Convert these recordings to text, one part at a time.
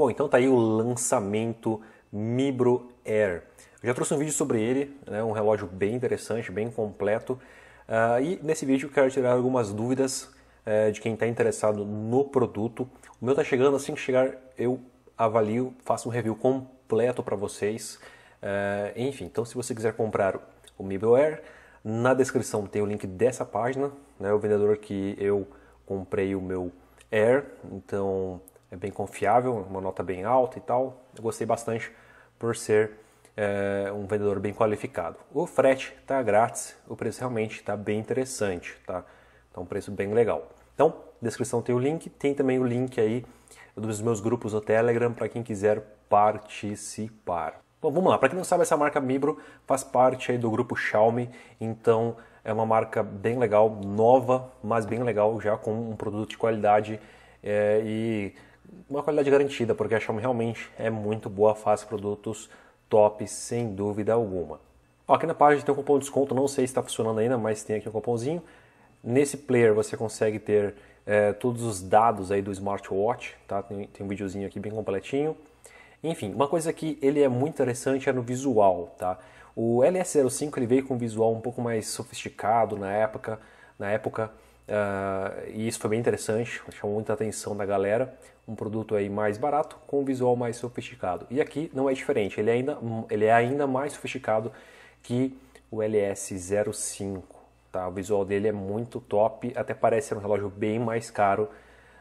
Bom, então tá aí o lançamento Mibro Air. Eu já trouxe um vídeo sobre ele, né, um relógio bem interessante, bem completo. Uh, e nesse vídeo eu quero tirar algumas dúvidas uh, de quem está interessado no produto. O meu está chegando, assim que chegar eu avalio, faço um review completo para vocês. Uh, enfim, então se você quiser comprar o Mibro Air, na descrição tem o link dessa página, né, o vendedor que eu comprei o meu Air. Então é bem confiável, uma nota bem alta e tal. Eu gostei bastante por ser é, um vendedor bem qualificado. O frete está grátis, o preço realmente está bem interessante, tá? Então, um preço bem legal. Então, descrição tem o link, tem também o link aí dos meus grupos no Telegram para quem quiser participar. Bom, vamos lá. Para quem não sabe, essa marca Mibro faz parte aí do grupo Xiaomi, então é uma marca bem legal, nova, mas bem legal já com um produto de qualidade é, e uma qualidade garantida, porque a Xiaomi realmente é muito boa, faz produtos top, sem dúvida alguma. Ó, aqui na página tem um cupom de desconto, não sei se está funcionando ainda, mas tem aqui um cupomzinho. Nesse player você consegue ter é, todos os dados aí do smartwatch, tá? Tem, tem um videozinho aqui bem completinho. Enfim, uma coisa que ele é muito interessante é no visual, tá? O LS05 ele veio com um visual um pouco mais sofisticado na época, na época Uh, e isso foi bem interessante, chamou muita atenção da galera. Um produto aí mais barato com um visual mais sofisticado. E aqui não é diferente, ele é ainda, ele é ainda mais sofisticado que o LS05. Tá? O visual dele é muito top, até parece ser um relógio bem mais caro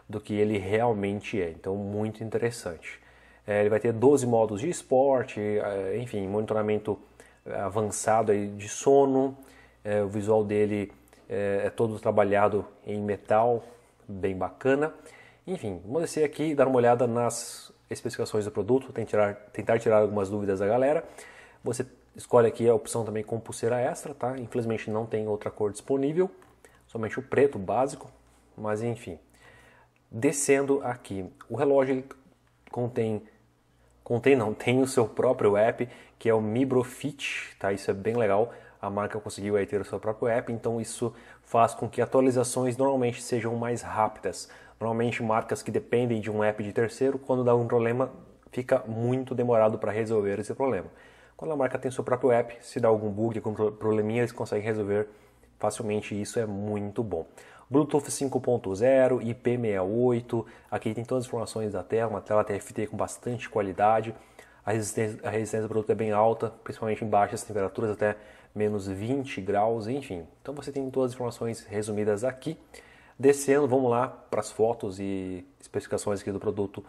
do que ele realmente é. Então, muito interessante. É, ele vai ter 12 modos de esporte, é, enfim, monitoramento é, avançado aí de sono. É, o visual dele é, é todo trabalhado em metal, bem bacana. Enfim, vamos descer aqui e dar uma olhada nas especificações do produto, tentar, tentar tirar algumas dúvidas da galera. Você escolhe aqui a opção também com pulseira extra, tá? Infelizmente não tem outra cor disponível, somente o preto básico, mas enfim. Descendo aqui, o relógio contém contém não, tem o seu próprio app, que é o Mibrofit, tá? Isso é bem legal a marca conseguiu aí ter o seu próprio app, então isso faz com que atualizações normalmente sejam mais rápidas. Normalmente marcas que dependem de um app de terceiro, quando dá um problema, fica muito demorado para resolver esse problema. Quando a marca tem seu próprio app, se dá algum bug, algum probleminha, eles conseguem resolver facilmente, isso é muito bom. Bluetooth 5.0, IP68, aqui tem todas as informações da tela, uma tela TFT com bastante qualidade. A resistência, a resistência do produto é bem alta, principalmente em baixas temperaturas, até menos 20 graus, enfim. Então você tem todas as informações resumidas aqui. Descendo, vamos lá para as fotos e especificações aqui do produto.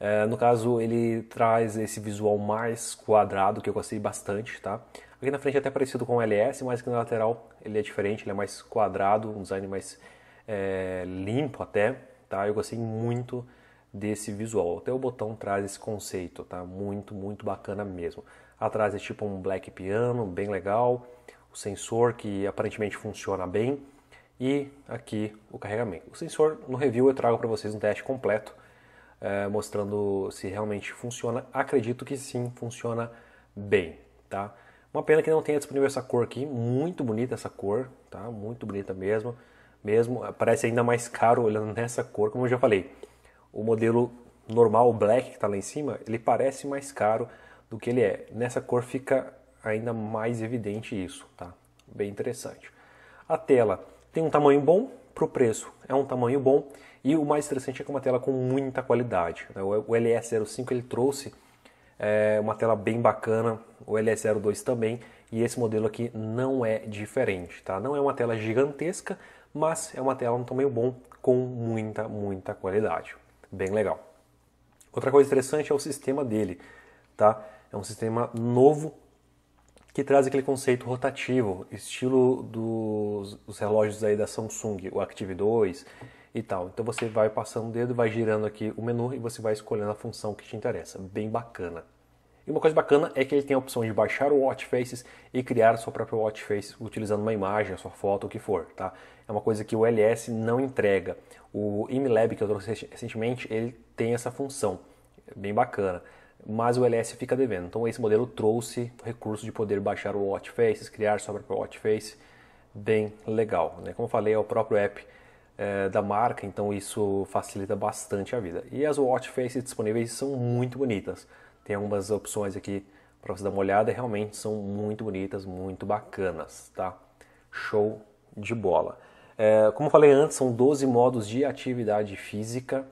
É, no caso, ele traz esse visual mais quadrado, que eu gostei bastante, tá? Aqui na frente é até parecido com o LS, mas aqui na lateral ele é diferente, ele é mais quadrado, um design mais é, limpo até, tá? Eu gostei muito desse visual. Até o botão traz esse conceito, tá? Muito, muito bacana mesmo. Atrás é tipo um black piano, bem legal. O sensor que aparentemente funciona bem. E aqui o carregamento. O sensor no review eu trago para vocês um teste completo, é, mostrando se realmente funciona. Acredito que sim, funciona bem, tá? Uma pena que não tenha disponível essa cor aqui, muito bonita essa cor, tá? Muito bonita mesmo. Mesmo, parece ainda mais caro olhando nessa cor, como eu já falei o modelo normal black que está lá em cima, ele parece mais caro do que ele é. Nessa cor fica ainda mais evidente isso, tá? Bem interessante. A tela tem um tamanho bom para o preço, é um tamanho bom e o mais interessante é que é uma tela com muita qualidade. Né? O LS05 ele trouxe é, uma tela bem bacana, o LS02 também e esse modelo aqui não é diferente, tá? Não é uma tela gigantesca, mas é uma tela um tamanho bom com muita, muita qualidade. Bem legal. Outra coisa interessante é o sistema dele, tá? É um sistema novo que traz aquele conceito rotativo, estilo dos, relógios aí da Samsung, o Active 2 e tal. Então você vai passando o dedo, vai girando aqui o menu e você vai escolhendo a função que te interessa. Bem bacana. E uma coisa bacana é que ele tem a opção de baixar o Watch Faces e criar sua própria Watch Face utilizando uma imagem, a sua foto, o que for, tá? É uma coisa que o LS não entrega. O ImLab que eu trouxe recentemente, ele tem essa função, é bem bacana. Mas o LS fica devendo. Então esse modelo trouxe o recurso de poder baixar o Watch Faces, criar sua própria Watch Face, bem legal, né? Como eu falei, é o próprio app eh, da marca, então isso facilita bastante a vida. E as watch faces disponíveis são muito bonitas. Tem algumas opções aqui para você dar uma olhada, realmente são muito bonitas, muito bacanas, tá? Show de bola. É, como falei antes, são 12 modos de atividade física.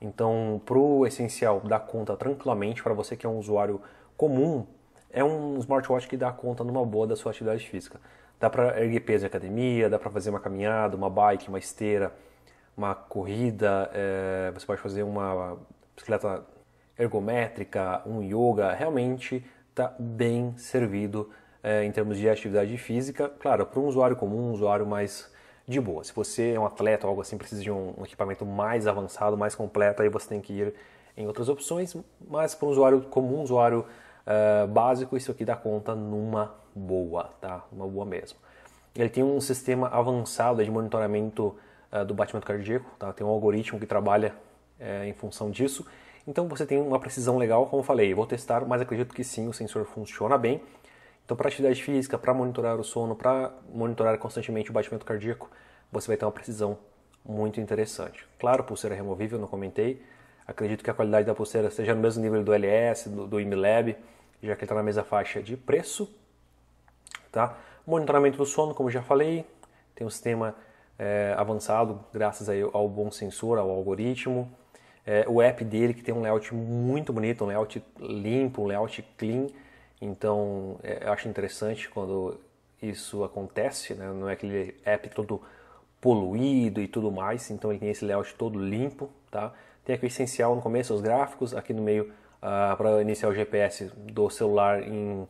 Então, pro essencial dá conta tranquilamente para você que é um usuário comum, é um smartwatch que dá conta numa boa da sua atividade física. Dá para erguer peso na academia, dá para fazer uma caminhada, uma bike, uma esteira, uma corrida, é, você pode fazer uma bicicleta ergométrica, um yoga, realmente está bem servido é, em termos de atividade física. Claro, para um usuário comum, um usuário mais de boa. Se você é um atleta ou algo assim, precisa de um, um equipamento mais avançado, mais completo, aí você tem que ir em outras opções, mas para um usuário comum, um usuário é, básico, isso aqui dá conta numa boa, tá? Uma boa mesmo. Ele tem um sistema avançado de monitoramento uh, do batimento cardíaco, tá? Tem um algoritmo que trabalha uh, em função disso então você tem uma precisão legal, como eu falei, eu vou testar, mas acredito que sim, o sensor funciona bem. Então para atividade física, para monitorar o sono, para monitorar constantemente o batimento cardíaco, você vai ter uma precisão muito interessante. Claro, pulseira removível, não comentei. Acredito que a qualidade da pulseira seja no mesmo nível do LS, do, do IMLab, já que ele está na mesma faixa de preço. Tá? Monitoramento do sono, como já falei, tem um sistema é, avançado graças ao bom sensor, ao algoritmo é, o app dele que tem um layout muito bonito, um layout limpo, um layout clean. Então é, eu acho interessante quando isso acontece, né? não é aquele app todo poluído e tudo mais. Então ele tem esse layout todo limpo, tá? Tem aqui o essencial no começo, os gráficos, aqui no meio ah, para iniciar o GPS do celular em,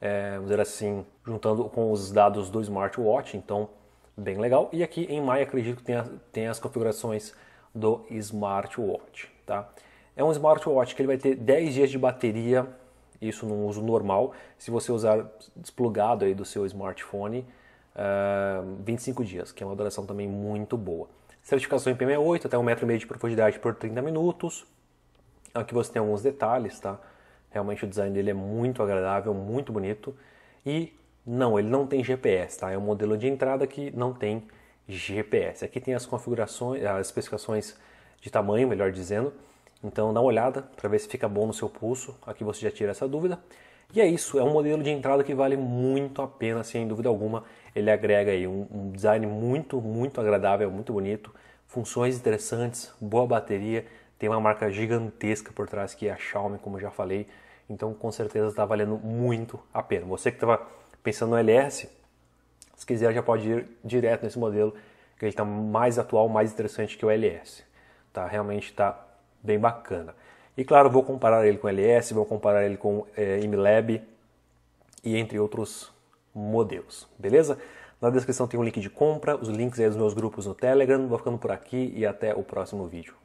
é, vamos dizer assim, juntando com os dados do smartwatch. Então bem legal. E aqui em Maia acredito que tem, tem as configurações do smartwatch, tá? É um smartwatch que ele vai ter 10 dias de bateria, isso num uso normal. Se você usar desplugado aí do seu smartphone, uh, eh, 25 dias, que é uma duração também muito boa. Certificação IP68, até 1,5 metro de profundidade por 30 minutos. Aqui você tem alguns detalhes, tá? Realmente o design dele é muito agradável, muito bonito. E não, ele não tem GPS, tá? É um modelo de entrada que não tem GPS. GPS. Aqui tem as configurações, as especificações de tamanho, melhor dizendo. Então dá uma olhada para ver se fica bom no seu pulso. Aqui você já tira essa dúvida. E é isso, é um modelo de entrada que vale muito a pena, sem dúvida alguma. Ele agrega aí um, um design muito, muito agradável, muito bonito, funções interessantes, boa bateria, tem uma marca gigantesca por trás que é a Xiaomi, como já falei. Então, com certeza está valendo muito a pena. Você que estava pensando no LS, se quiser, já pode ir direto nesse modelo que ele está mais atual, mais interessante que o LS. Tá? Realmente está bem bacana. E claro, vou comparar ele com o LS, vou comparar ele com é, MLab e entre outros modelos, beleza? Na descrição tem um link de compra, os links aí dos meus grupos no Telegram. Vou ficando por aqui e até o próximo vídeo.